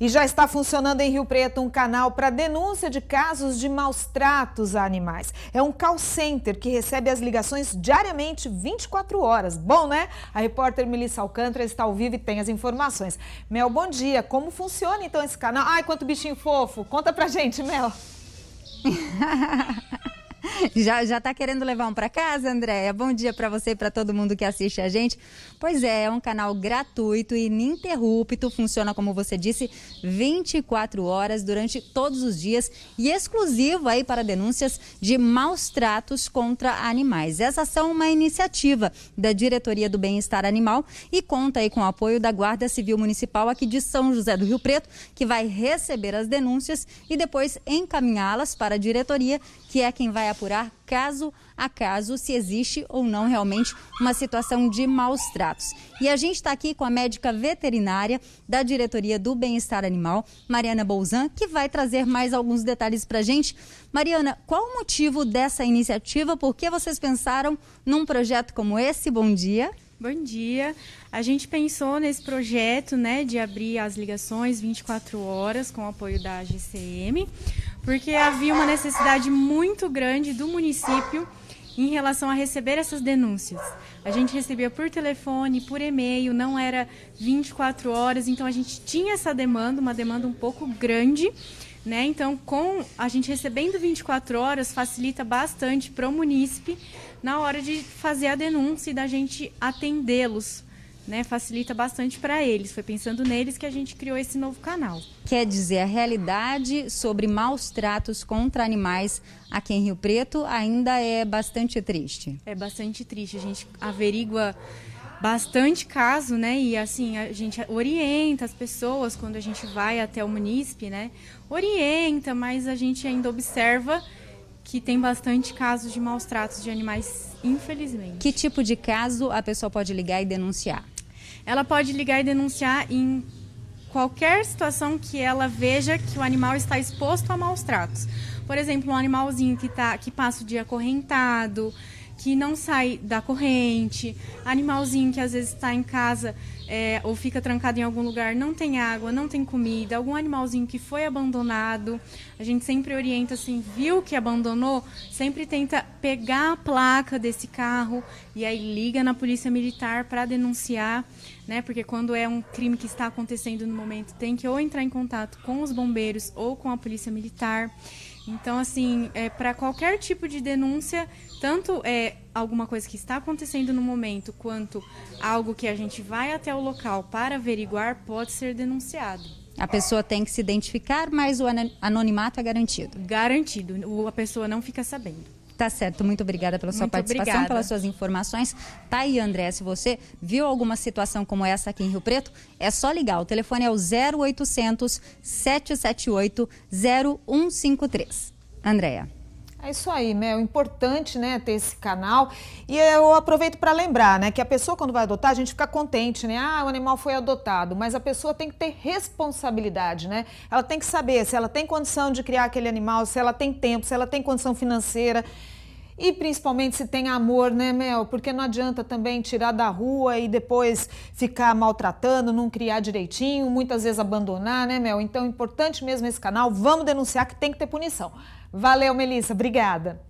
E já está funcionando em Rio Preto um canal para denúncia de casos de maus tratos a animais. É um call center que recebe as ligações diariamente 24 horas. Bom, né? A repórter Melissa Alcântara está ao vivo e tem as informações. Mel, bom dia. Como funciona então esse canal? Ai, quanto bichinho fofo. Conta pra gente, Mel. já, já tá querendo levar um para casa, Andréia? Bom dia para você e para todo mundo que assiste a gente. Pois é, é um canal gratuito e ininterrupto, funciona como você disse, 24 horas durante todos os dias e exclusivo aí para denúncias de maus tratos contra animais. Essa ação é uma iniciativa da Diretoria do Bem-Estar Animal e conta aí com o apoio da Guarda Civil Municipal aqui de São José do Rio Preto, que vai receber as denúncias e depois encaminhá-las para a diretoria, que é quem vai apurar apurar caso a caso se existe ou não realmente uma situação de maus tratos. E a gente está aqui com a médica veterinária da Diretoria do Bem-Estar Animal, Mariana Bolzan, que vai trazer mais alguns detalhes para a gente. Mariana, qual o motivo dessa iniciativa? Por que vocês pensaram num projeto como esse? Bom dia. Bom dia. A gente pensou nesse projeto, né, de abrir as ligações 24 horas com o apoio da GCM, porque havia uma necessidade muito grande do município em relação a receber essas denúncias. A gente recebia por telefone, por e-mail, não era 24 horas, então a gente tinha essa demanda, uma demanda um pouco grande, né? Então, com a gente recebendo 24 horas facilita bastante para o munícipe na hora de fazer a denúncia e da gente atendê-los né, facilita bastante para eles. Foi pensando neles que a gente criou esse novo canal. Quer dizer, a realidade sobre maus tratos contra animais aqui em Rio Preto ainda é bastante triste. É bastante triste. A gente averigua bastante caso, né? E assim, a gente orienta as pessoas quando a gente vai até o munícipe, né? Orienta, mas a gente ainda observa que tem bastante casos de maus tratos de animais, infelizmente. Que tipo de caso a pessoa pode ligar e denunciar? Ela pode ligar e denunciar em qualquer situação que ela veja que o animal está exposto a maus tratos. Por exemplo, um animalzinho que, tá, que passa o dia acorrentado, que não sai da corrente, animalzinho que às vezes está em casa é, ou fica trancado em algum lugar, não tem água, não tem comida, algum animalzinho que foi abandonado. A gente sempre orienta assim, viu que abandonou, sempre tenta pegar a placa desse carro e aí liga na polícia militar para denunciar, né? Porque quando é um crime que está acontecendo no momento, tem que ou entrar em contato com os bombeiros ou com a polícia militar. Então, assim, é, para qualquer tipo de denúncia, tanto é alguma coisa que está acontecendo no momento, quanto algo que a gente vai até o local para averiguar, pode ser denunciado. A pessoa tem que se identificar, mas o anonimato é garantido. Garantido, a pessoa não fica sabendo. Tá certo, muito obrigada pela sua muito participação, obrigada. pelas suas informações. Tá aí, André, se você viu alguma situação como essa aqui em Rio Preto, é só ligar. O telefone é o 0800 778 0153. Andréia. É isso aí, Mel. Né? Importante, né, ter esse canal. E eu aproveito para lembrar, né, que a pessoa quando vai adotar, a gente fica contente, né? Ah, o animal foi adotado, mas a pessoa tem que ter responsabilidade, né? Ela tem que saber se ela tem condição de criar aquele animal, se ela tem tempo, se ela tem condição financeira. E principalmente se tem amor, né, Mel? Porque não adianta também tirar da rua e depois ficar maltratando, não criar direitinho, muitas vezes abandonar, né, Mel? Então, importante mesmo esse canal. Vamos denunciar que tem que ter punição. Valeu, Melissa. Obrigada.